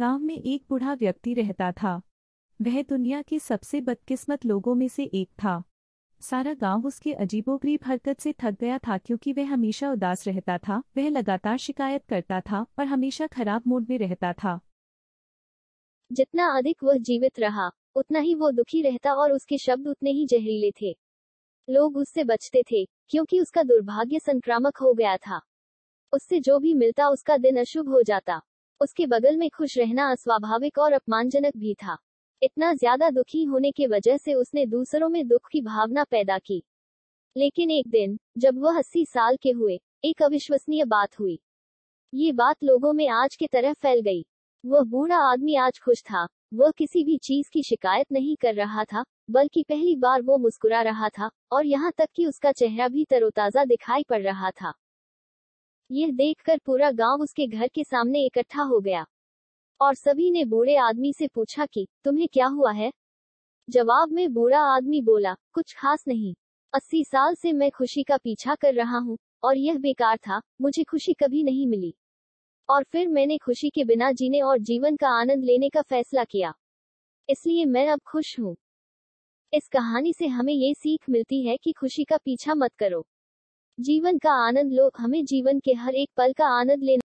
गांव में एक बूढ़ा व्यक्ति रहता था वह दुनिया के सबसे बदकिस्मत लोगों में से एक था सारा गांव उसके अजीबोगरीब हरकत से थक गया था क्योंकि वह हमेशा उदास रहता था वह लगातार शिकायत करता था और हमेशा खराब मूड में रहता था जितना अधिक वह जीवित रहा उतना ही वो दुखी रहता और उसके शब्द उतने ही जहरीले थे लोग उससे बचते थे क्योंकि उसका दुर्भाग्य संक्रामक हो गया था उससे जो भी मिलता उसका दिन अशुभ हो जाता उसके बगल में खुश रहना अस्वाभाविक और अपमानजनक भी था इतना ज्यादा दुखी होने की वजह से उसने दूसरों में दुख की भावना पैदा की लेकिन एक दिन जब वह अस्सी साल के हुए एक अविश्वसनीय बात हुई ये बात लोगों में आज की तरह फैल गई वह बूढ़ा आदमी आज खुश था वह किसी भी चीज की शिकायत नहीं कर रहा था बल्कि पहली बार वो मुस्कुरा रहा था और यहाँ तक कि उसका चेहरा भी तरोताजा दिखाई पड़ रहा था यह देखकर पूरा गांव उसके घर के सामने इकट्ठा हो गया और सभी ने बूढ़े आदमी से पूछा कि तुम्हें क्या हुआ है जवाब में बूढ़ा आदमी बोला कुछ खास नहीं अस्सी साल से मैं खुशी का पीछा कर रहा हूँ और यह बेकार था मुझे खुशी कभी नहीं मिली और फिर मैंने खुशी के बिना जीने और जीवन का आनंद लेने का फैसला किया इसलिए मैं अब खुश हूँ इस कहानी से हमें ये सीख मिलती है कि खुशी का पीछा मत करो जीवन का आनंद लो हमें जीवन के हर एक पल का आनंद लेना